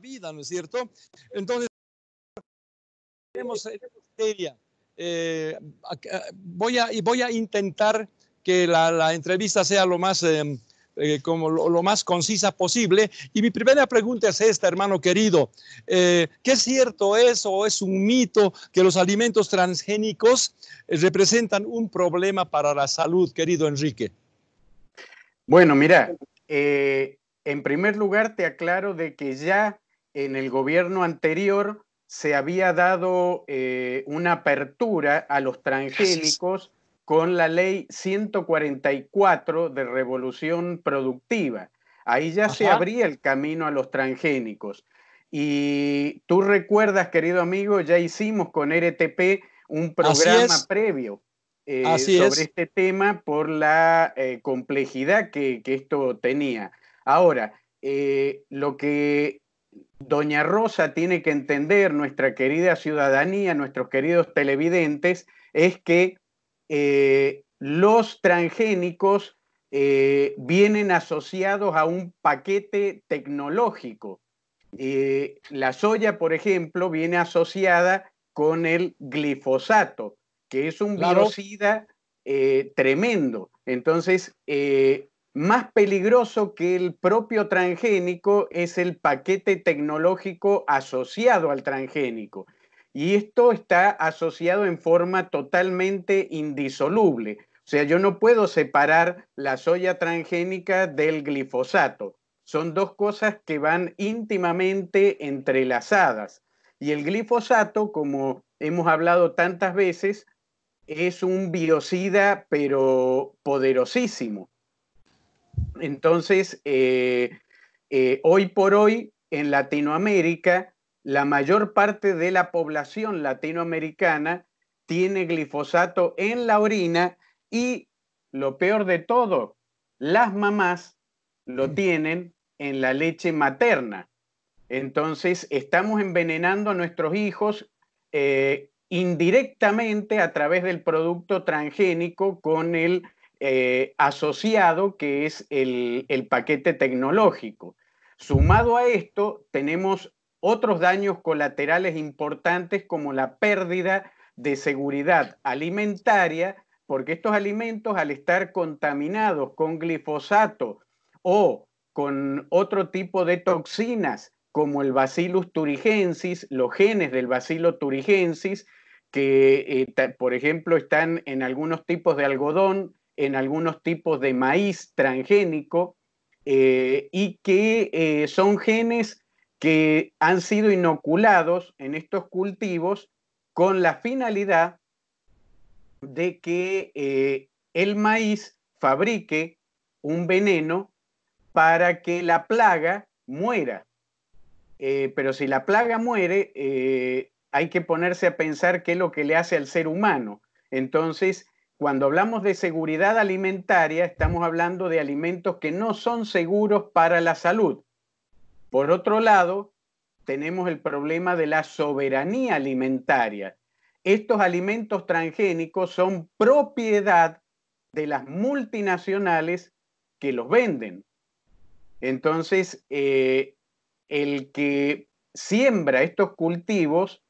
vida, ¿no es cierto? Entonces, tenemos eh, eh, eh, voy, a, voy a intentar que la, entrevista sea lo más, como lo, más concisa posible. Y mi primera pregunta es esta, hermano querido. ¿Qué es cierto eso o es un mito que los alimentos transgénicos representan un problema para la salud, querido Enrique? Bueno, mira, en primer lugar te aclaro de que ya en el gobierno anterior se había dado eh, una apertura a los transgénicos con la ley 144 de revolución productiva. Ahí ya se abría el camino a los transgénicos. Y tú recuerdas, querido amigo, ya hicimos con RTP un programa previo eh, sobre este tema por la eh, complejidad que, esto tenía. Ahora, lo que Doña Rosa tiene que entender, nuestra querida ciudadanía, nuestros queridos televidentes, es que eh, los transgénicos eh, vienen asociados a un paquete tecnológico. Eh, la soya, por ejemplo, viene asociada con el glifosato, que es un biocida tremendo. Entonces, más peligroso que el propio transgénico es el paquete tecnológico asociado al transgénico. Y esto está asociado en forma totalmente indisoluble. O sea, yo no puedo separar la soya transgénica del glifosato. Son dos cosas que van íntimamente entrelazadas. Y el glifosato, como hemos hablado tantas veces, es un biocida, pero poderosísimo. Entonces, eh, eh, hoy por hoy en Latinoamérica, la mayor parte de la población latinoamericana tiene glifosato en la orina y lo peor de todo, las mamás lo mm. tienen en la leche materna. Entonces, estamos envenenando a nuestros hijos eh, indirectamente a través del producto transgénico con el eh, asociado que es el, paquete tecnológico. Sumado a esto, tenemos otros daños colaterales importantes como la pérdida de seguridad alimentaria, porque estos alimentos al estar contaminados con glifosato o con otro tipo de toxinas como el Bacillus turigensis, los genes del Bacillus turigensis, que eh, por ejemplo están en algunos tipos de algodón, en algunos tipos de maíz transgénico eh, y que eh, son genes que han sido inoculados en estos cultivos con la finalidad de que eh, el maíz fabrique un veneno para que la plaga muera. pero si la plaga muere, hay que ponerse a pensar qué es lo que le hace al ser humano. Entonces, cuando hablamos de seguridad alimentaria, estamos hablando de alimentos que no son seguros para la salud. Por otro lado, tenemos el problema de la soberanía alimentaria. Estos alimentos transgénicos son propiedad de las multinacionales que los venden. Entonces, eh, el que siembra estos cultivos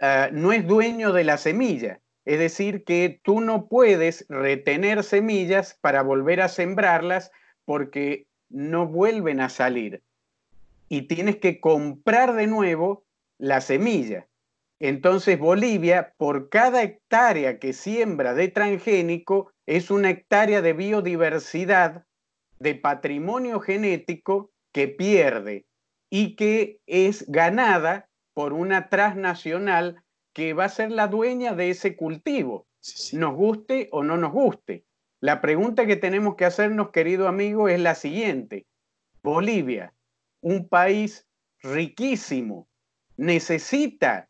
ah, no es dueño de la semilla, es decir, que tú no puedes retener semillas para volver a sembrarlas porque no vuelven a salir. Y tienes que comprar de nuevo la semilla. Entonces Bolivia, por cada hectárea que siembra de transgénico, es una hectárea de biodiversidad, de patrimonio genético que pierde y que es ganada por una transnacional que va a ser la dueña de ese cultivo, nos guste o no nos guste. La pregunta que tenemos que hacernos, querido amigo, es la siguiente. Bolivia, un país riquísimo, necesita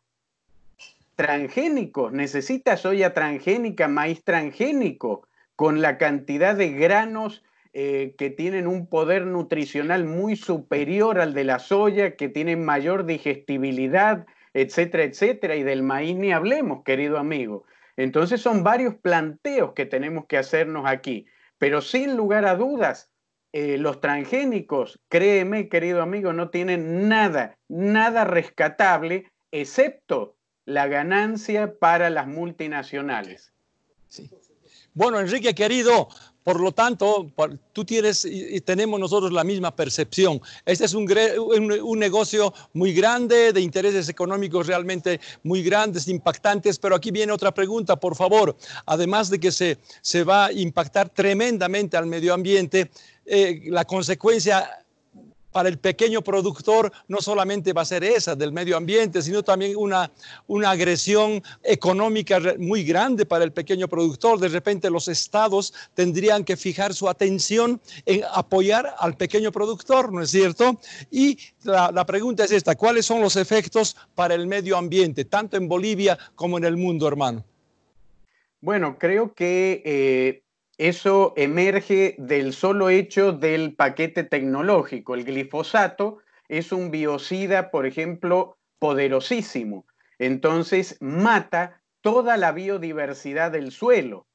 transgénicos, necesita soya transgénica, maíz transgénico, con la cantidad de granos eh, que tienen un poder nutricional muy superior al de la soya, que tienen mayor digestibilidad, etcétera, etcétera, y del maíz ni hablemos, querido amigo. Entonces son varios planteos que tenemos que hacernos aquí, pero sin lugar a dudas, eh, los transgénicos, créeme, querido amigo, no tienen nada, nada rescatable, excepto la ganancia para las multinacionales. Sí. Bueno, Enrique, querido, por lo tanto, tú tienes y tenemos nosotros la misma percepción. Este es un, un, negocio muy grande, de intereses económicos realmente muy grandes, impactantes, pero aquí viene otra pregunta, por favor. Además de que se, se va a impactar tremendamente al medio ambiente, eh, la consecuencia para el pequeño productor no solamente va a ser esa del medio ambiente, sino también una, una agresión económica muy grande para el pequeño productor. De repente los estados tendrían que fijar su atención en apoyar al pequeño productor, ¿no es cierto? Y la, pregunta es esta, ¿cuáles son los efectos para el medio ambiente, tanto en Bolivia como en el mundo, hermano? Bueno, creo que... Eh, eso emerge del solo hecho del paquete tecnológico. El glifosato es un biocida, por ejemplo, poderosísimo. Entonces mata toda la biodiversidad del suelo.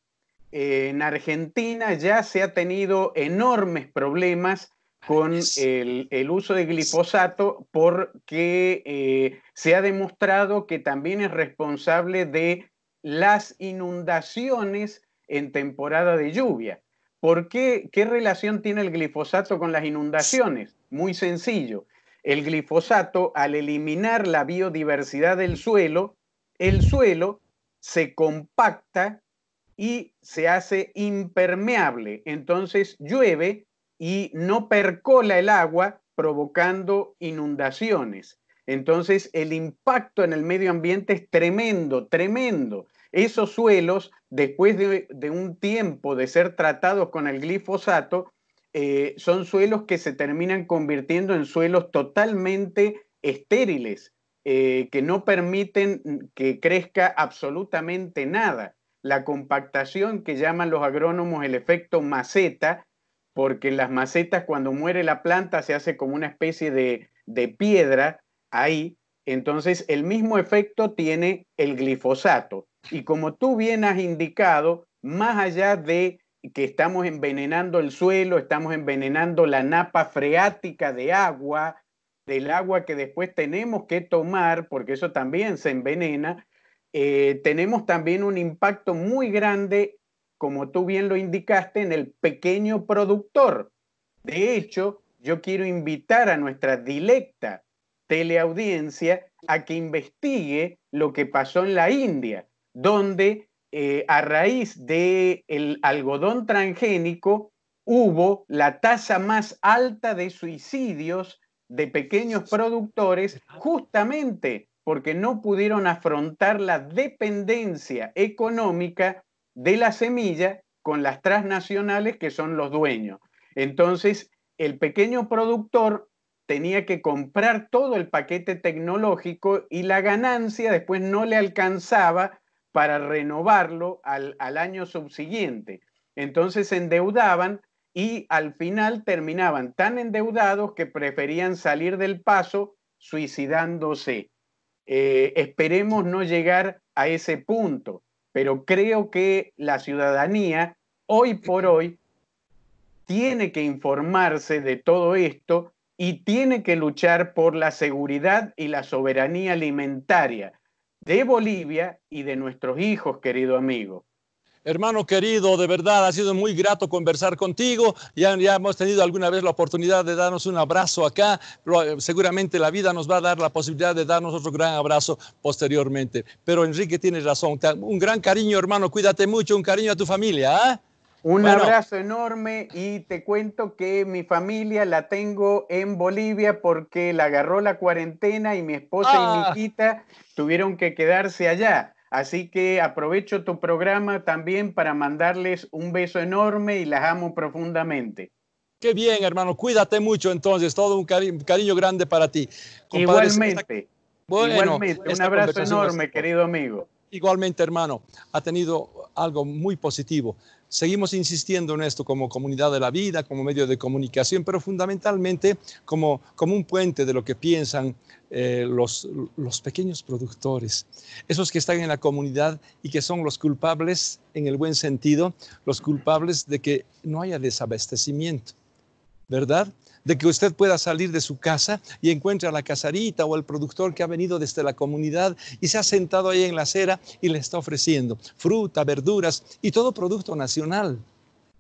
en Argentina ya se ha tenido enormes problemas con el, uso de glifosato porque eh, se ha demostrado que también es responsable de las inundaciones en temporada de lluvia. ¿Por qué? ¿Qué relación tiene el glifosato con las inundaciones? Muy sencillo. El glifosato, al eliminar la biodiversidad del suelo, el suelo se compacta y se hace impermeable. Entonces llueve y no percola el agua provocando inundaciones. Entonces el impacto en el medio ambiente es tremendo, tremendo esos suelos, después de, un tiempo de ser tratados con el glifosato, eh, son suelos que se terminan convirtiendo en suelos totalmente estériles, eh, que no permiten que crezca absolutamente nada. La compactación que llaman los agrónomos el efecto maceta, porque las macetas cuando muere la planta se hace como una especie de piedra ahí. Entonces el mismo efecto tiene el glifosato. Y como tú bien has indicado, más allá de que estamos envenenando el suelo, estamos envenenando la napa freática de agua, del agua que después tenemos que tomar, porque eso también se envenena, eh, tenemos también un impacto muy grande, como tú bien lo indicaste, en el pequeño productor. De hecho, yo quiero invitar a nuestra directa teleaudiencia a que investigue lo que pasó en la India donde eh, a raíz del algodón transgénico hubo la tasa más alta de suicidios de pequeños productores justamente porque no pudieron afrontar la dependencia económica de la semilla con las transnacionales que son los dueños. Entonces, el pequeño productor tenía que comprar todo el paquete tecnológico y la ganancia después no le alcanzaba para renovarlo al, año subsiguiente. Entonces se endeudaban y al final terminaban tan endeudados que preferían salir del paso suicidándose. Eh, esperemos no llegar a ese punto, pero creo que la ciudadanía hoy por hoy tiene que informarse de todo esto y tiene que luchar por la seguridad y la soberanía alimentaria de Bolivia y de nuestros hijos, querido amigo. Hermano querido, de verdad ha sido muy grato conversar contigo. Ya, hemos tenido alguna vez la oportunidad de darnos un abrazo acá. Eh, seguramente la vida nos va a dar la posibilidad de darnos otro gran abrazo posteriormente. Pero Enrique tiene razón. Un gran cariño, hermano. Cuídate mucho. Un cariño a tu familia. ¿ah? Un abrazo enorme y te cuento que mi familia la tengo en Bolivia porque la agarró la cuarentena y mi esposa y mi ah. hijita tuvieron que quedarse allá. Así que aprovecho tu programa también para mandarles un beso enorme y las amo profundamente. Qué bien, hermano. Cuídate mucho entonces. Todo un cariño grande para ti. igualmente. igualmente. Un abrazo enorme, querido amigo. Igualmente, hermano, ha tenido algo muy positivo. Seguimos insistiendo en esto como comunidad de la vida, como medio de comunicación, pero fundamentalmente como, un puente de lo que piensan eh, los pequeños productores, esos que están en la comunidad y que son los culpables, en el buen sentido, los culpables de que no haya desabastecimiento ¿verdad? De que usted pueda salir de su casa y encuentre a la casarita o al productor que ha venido desde la comunidad y se ha sentado ahí en la acera y le está ofreciendo fruta, verduras y todo producto nacional.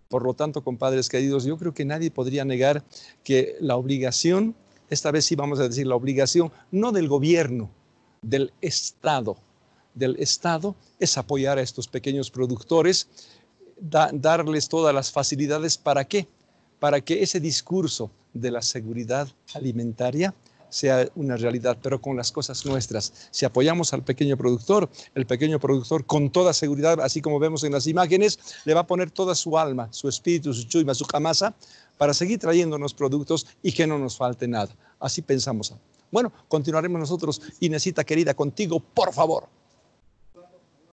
Por lo tanto, compadres queridos, yo creo que nadie podría negar que la obligación, esta vez sí vamos a decir la obligación, no del gobierno, del Estado, del Estado es apoyar a estos pequeños productores, darles todas las facilidades para qué? para que ese discurso de la seguridad alimentaria sea una realidad, pero con las cosas nuestras. Si apoyamos al pequeño productor, el pequeño productor con toda seguridad, así como vemos en las imágenes, le va a poner toda su alma, su espíritu, su chuima, su camasa, para seguir trayéndonos productos y que no nos falte nada. Así pensamos. Bueno, continuaremos nosotros. Inesita querida, contigo, por favor.